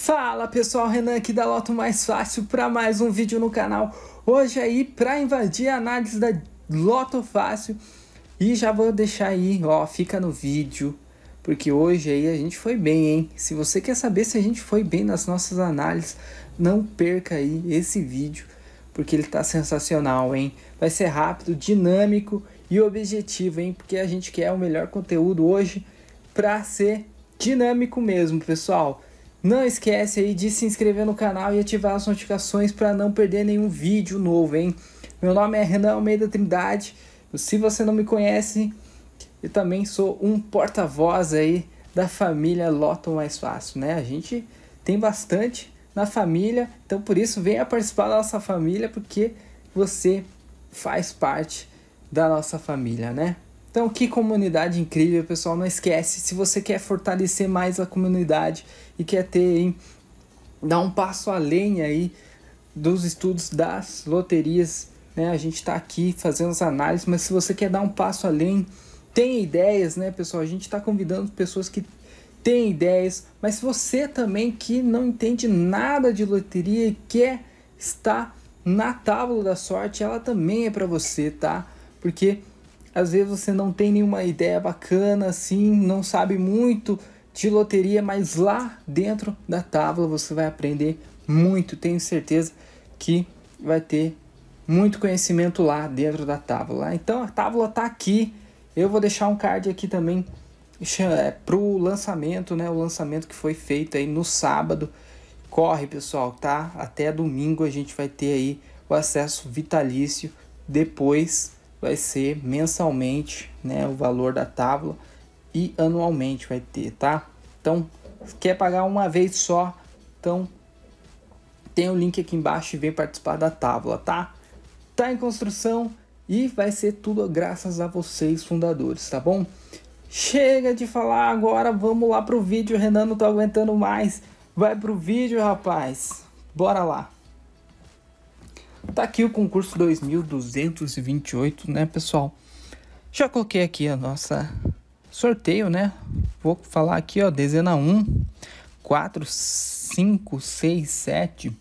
Fala pessoal, Renan aqui da Loto Mais Fácil para mais um vídeo no canal. Hoje aí para invadir a análise da Loto Fácil e já vou deixar aí, ó, fica no vídeo, porque hoje aí a gente foi bem, hein? Se você quer saber se a gente foi bem nas nossas análises, não perca aí esse vídeo, porque ele tá sensacional, hein? Vai ser rápido, dinâmico e objetivo, hein? Porque a gente quer o melhor conteúdo hoje para ser dinâmico mesmo, pessoal. Não esquece aí de se inscrever no canal e ativar as notificações para não perder nenhum vídeo novo, hein? Meu nome é Renan Almeida Trindade. Se você não me conhece, eu também sou um porta-voz aí da família Loto Mais Fácil, né? A gente tem bastante na família, então por isso venha participar da nossa família, porque você faz parte da nossa família, né? Então, que comunidade incrível, pessoal. Não esquece, se você quer fortalecer mais a comunidade e quer ter, hein, dar um passo além aí dos estudos das loterias, né? A gente está aqui fazendo as análises, mas se você quer dar um passo além, tem ideias, né, pessoal? A gente está convidando pessoas que têm ideias, mas se você também que não entende nada de loteria e quer estar na tábua da sorte, ela também é para você, tá? Porque às vezes você não tem nenhuma ideia bacana assim, não sabe muito de loteria, mas lá dentro da tábua você vai aprender muito. Tenho certeza que vai ter muito conhecimento lá dentro da tábua. Então a tábua tá aqui. Eu vou deixar um card aqui também é, pro lançamento, né? O lançamento que foi feito aí no sábado. Corre, pessoal, tá? Até domingo a gente vai ter aí o acesso vitalício depois vai ser mensalmente, né, o valor da tábua e anualmente vai ter, tá? Então, quer pagar uma vez só? Então, tem o link aqui embaixo e vem participar da tábua, tá? Tá em construção e vai ser tudo graças a vocês fundadores, tá bom? Chega de falar agora, vamos lá pro vídeo, Renan não está aguentando mais. Vai pro vídeo, rapaz. Bora lá. Tá aqui o concurso 2228, né, pessoal? Já coloquei aqui a nossa sorteio, né? Vou falar aqui, ó, dezena 1, 4, 5, 6, 7,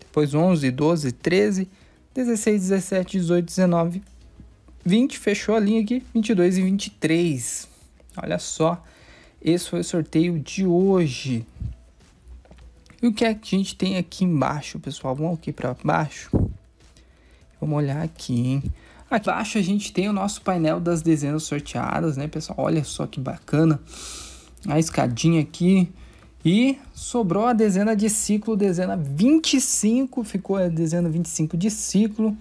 depois 11, 12, 13, 16, 17, 18, 19, 20, fechou a linha aqui, 22 e 23. Olha só, esse foi o sorteio de hoje. E o que, é que a gente tem aqui embaixo, pessoal? Vamos aqui para baixo. Vamos olhar aqui, hein? Aqui embaixo a gente tem o nosso painel das dezenas sorteadas, né, pessoal? Olha só que bacana. A escadinha aqui. E sobrou a dezena de ciclo, dezena 25. Ficou a dezena 25 de ciclo.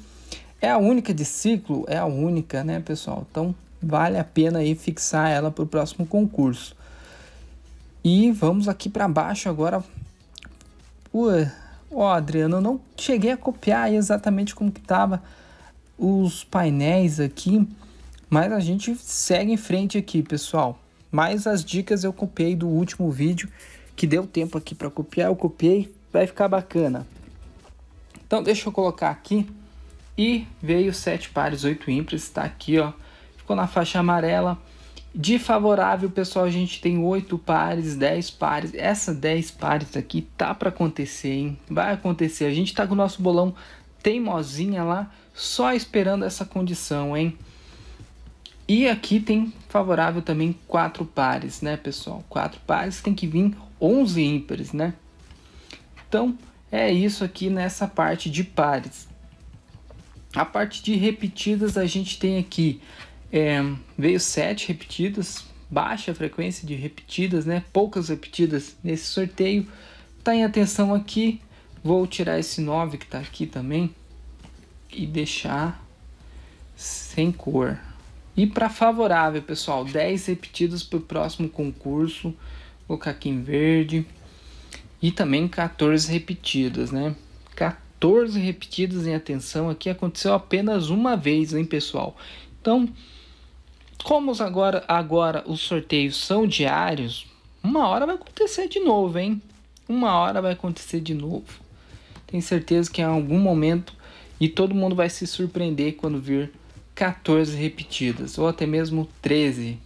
É a única de ciclo? É a única, né, pessoal? Então, vale a pena aí fixar ela para o próximo concurso. E vamos aqui para baixo agora. Ó, oh, Adriano, eu não cheguei a copiar exatamente como que tava os painéis aqui, mas a gente segue em frente aqui, pessoal. Mas as dicas eu copiei do último vídeo, que deu tempo aqui para copiar, eu copiei, vai ficar bacana. Então deixa eu colocar aqui e veio sete pares, oito ímpares, está aqui, ó. Ficou na faixa amarela, de favorável, pessoal, a gente tem 8 pares, 10 pares. Essa 10 pares aqui tá para acontecer, hein? Vai acontecer. A gente tá com o nosso bolão teimosinha lá, só esperando essa condição, hein? E aqui tem favorável também 4 pares, né, pessoal? 4 pares tem que vir 11 ímpares, né? Então, é isso aqui nessa parte de pares. A parte de repetidas a gente tem aqui é, veio sete repetidas, baixa frequência de repetidas, né? Poucas repetidas nesse sorteio. Tá em atenção aqui. Vou tirar esse 9 que tá aqui também e deixar sem cor. E para favorável, pessoal, 10 repetidas para o próximo concurso. Vou colocar aqui em verde. E também 14 repetidas, né? 14 repetidas em atenção aqui aconteceu apenas uma vez, hein, pessoal? Então, como os agora, agora os sorteios são diários, uma hora vai acontecer de novo, hein? Uma hora vai acontecer de novo. Tenho certeza que em algum momento e todo mundo vai se surpreender quando vir 14 repetidas ou até mesmo 13,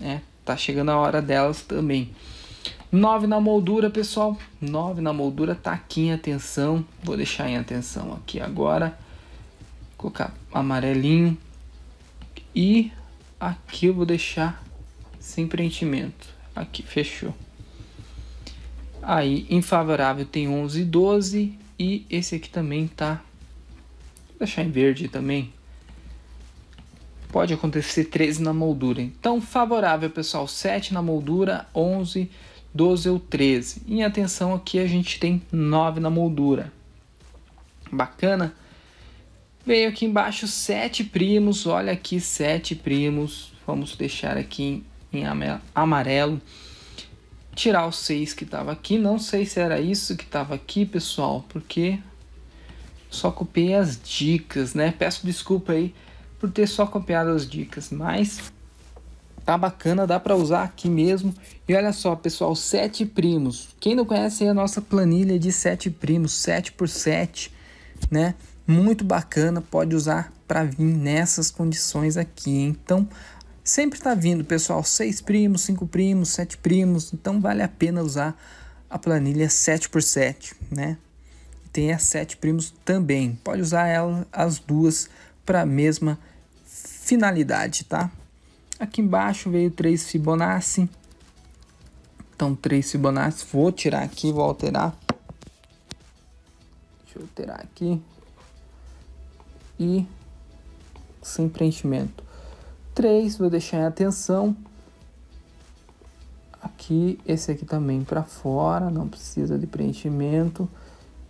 né? Tá chegando a hora delas também. 9 na moldura, pessoal. 9 na moldura, tá aqui em atenção. Vou deixar em atenção aqui agora. Vou colocar amarelinho. E Aqui eu vou deixar sem preenchimento. Aqui, fechou. Aí, infavorável tem 11 e 12. E esse aqui também tá... Vou deixar em verde também. Pode acontecer 13 na moldura. Então, favorável, pessoal. 7 na moldura, 11, 12 ou 13. Em atenção aqui, a gente tem 9 na moldura. Bacana? Veio aqui embaixo sete primos, olha aqui sete primos. Vamos deixar aqui em, amarelo. Tirar os seis que estava aqui. Não sei se era isso que estava aqui, pessoal, porque só copiei as dicas, né? Peço desculpa aí por ter só copiado as dicas, mas tá bacana, dá para usar aqui mesmo. E olha só, pessoal, sete primos. Quem não conhece a nossa planilha de sete primos, 7 por 7, né? muito bacana, pode usar para vir nessas condições aqui. Então, sempre está vindo, pessoal, seis primos, cinco primos, sete primos, então vale a pena usar a planilha 7x7, né? Tem as sete primos também, pode usar ela, as duas para a mesma finalidade, tá? Aqui embaixo veio três Fibonacci, então três Fibonacci, vou tirar aqui, vou alterar. Deixa eu alterar aqui, e sem preenchimento. 3 vou deixar em atenção. Aqui, esse aqui também para fora, não precisa de preenchimento.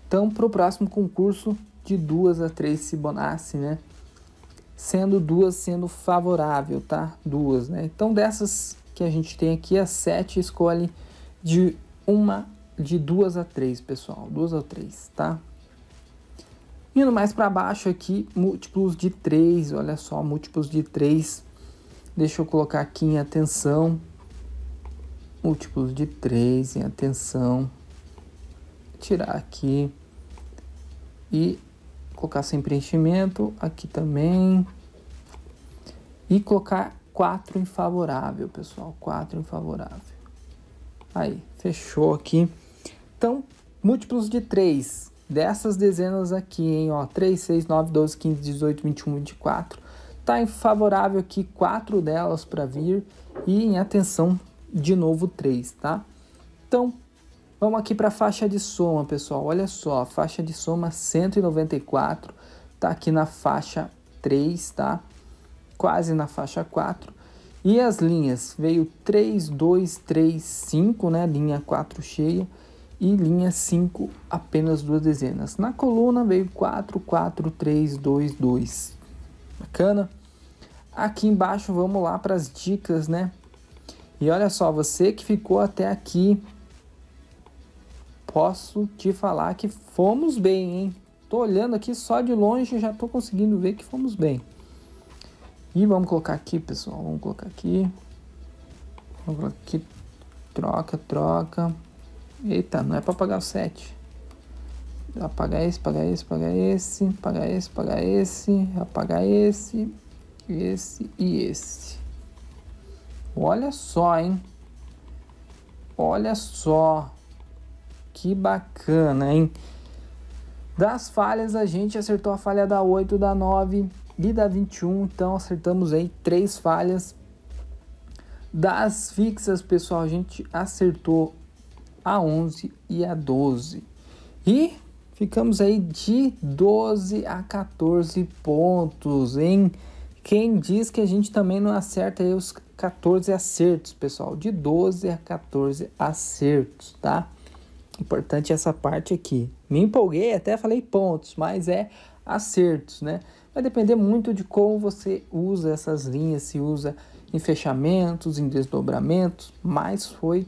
Então, para o próximo concurso, de duas a três Cibonacci, né? Sendo duas sendo favorável, tá? Duas, né? Então, dessas que a gente tem aqui, as sete escolhe de uma, de duas a três, pessoal. Duas a três, tá? Indo mais para baixo aqui, múltiplos de 3, olha só, múltiplos de 3. Deixa eu colocar aqui em atenção. Múltiplos de 3 em atenção. Tirar aqui e colocar sem preenchimento aqui também. E colocar 4 em favorável, pessoal, 4 em favorável. Aí, fechou aqui. Então, múltiplos de 3, dessas dezenas aqui, hein? Ó, 3, 6, 9, 12, 15, 18, 21, 24. Tá favorável aqui quatro delas para vir e em atenção de novo três, tá? Então, vamos aqui para a faixa de soma, pessoal. Olha só, a faixa de soma 194 tá aqui na faixa 3, tá? Quase na faixa 4. E as linhas veio 3, 2, 3, 5, né? Linha 4 cheia e linha 5 apenas duas dezenas. Na coluna veio 4, 4, 3, 2, 2. Bacana? Aqui embaixo vamos lá para as dicas, né? E olha só, você que ficou até aqui, posso te falar que fomos bem, hein? Tô olhando aqui só de longe já tô conseguindo ver que fomos bem. E vamos colocar aqui, pessoal, vamos colocar aqui. Vamos colocar aqui, troca, troca. Eita, não é para pagar o 7. Apagar esse, apagar esse, apagar esse, apagar esse, apagar esse, apagar esse, esse e esse. Olha só, hein? Olha só. Que bacana, hein? Das falhas, a gente acertou a falha da 8, da 9 e da 21. Então, acertamos aí três falhas. Das fixas, pessoal, a gente acertou a 11 e a 12. E ficamos aí de 12 a 14 pontos, hein? Quem diz que a gente também não acerta aí os 14 acertos, pessoal? De 12 a 14 acertos, tá? Importante essa parte aqui. Me empolguei, até falei pontos, mas é acertos, né? Vai depender muito de como você usa essas linhas, se usa em fechamentos, em desdobramentos, mas foi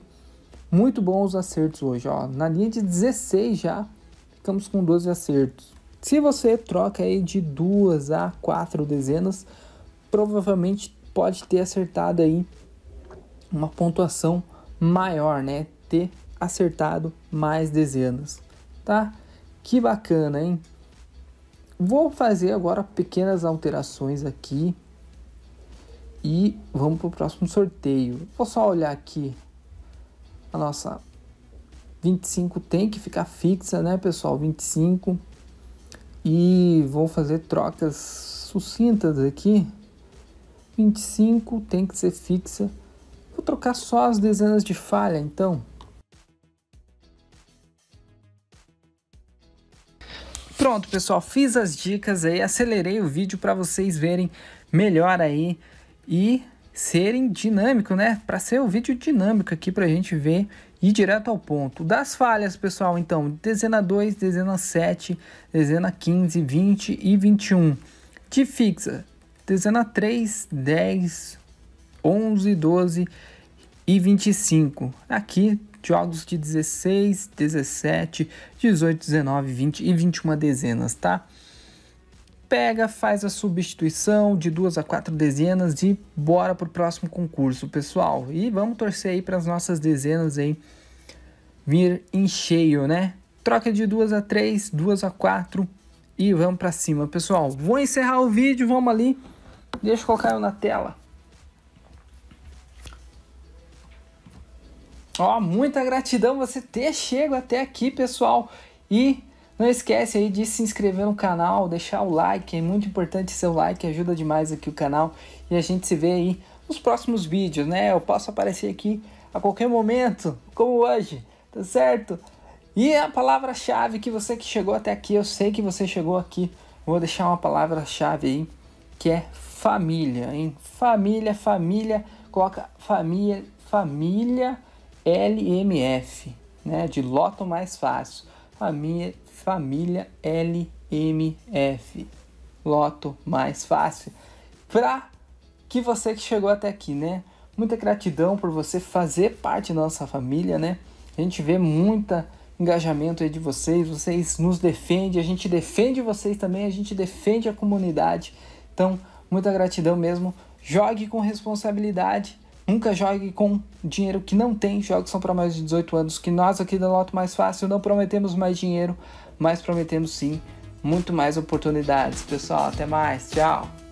muito bons acertos hoje, ó. Na linha de 16 já ficamos com 12 acertos. Se você troca aí de duas a quatro dezenas, provavelmente pode ter acertado aí uma pontuação maior, né? Ter acertado mais dezenas, tá? Que bacana, hein? Vou fazer agora pequenas alterações aqui e vamos para o próximo sorteio. Vou só olhar aqui a nossa 25 tem que ficar fixa, né, pessoal? 25. E vou fazer trocas sucintas aqui. 25 tem que ser fixa. Vou trocar só as dezenas de falha, então. Pronto, pessoal, fiz as dicas aí, acelerei o vídeo para vocês verem melhor aí e serem dinâmico, né? Para ser um vídeo dinâmico aqui para a gente ver e direto ao ponto. Das falhas, pessoal, então, dezena 2, dezena 7, dezena 15, 20 e 21. De fixa, dezena 3, 10, 11, 12 e 25. Aqui, jogos de 16, 17, 18, 19, 20 e 21 dezenas, tá? pega, faz a substituição de duas a quatro dezenas e bora para o próximo concurso, pessoal. E vamos torcer aí para as nossas dezenas aí vir em cheio, né? Troca de duas a três, duas a quatro e vamos para cima, pessoal. Vou encerrar o vídeo, vamos ali. Deixa eu colocar eu na tela. Ó, muita gratidão você ter chego até aqui, pessoal. E não esquece aí de se inscrever no canal, deixar o like, é muito importante seu like, ajuda demais aqui o canal. E a gente se vê aí nos próximos vídeos, né? Eu posso aparecer aqui a qualquer momento, como hoje, tá certo? E a palavra-chave que você que chegou até aqui, eu sei que você chegou aqui, vou deixar uma palavra-chave aí, que é família, hein? Família, família, coloca família, família LMF, né? De loto mais fácil família, família LMF. Loto mais fácil. Pra que você que chegou até aqui, né? Muita gratidão por você fazer parte da nossa família, né? A gente vê muito engajamento aí de vocês, vocês nos defendem, a gente defende vocês também, a gente defende a comunidade. Então, muita gratidão mesmo. Jogue com responsabilidade Nunca jogue com dinheiro que não tem. Jogos são para mais de 18 anos. Que nós aqui da Loto Mais Fácil não prometemos mais dinheiro, mas prometemos sim muito mais oportunidades. Pessoal, até mais. Tchau.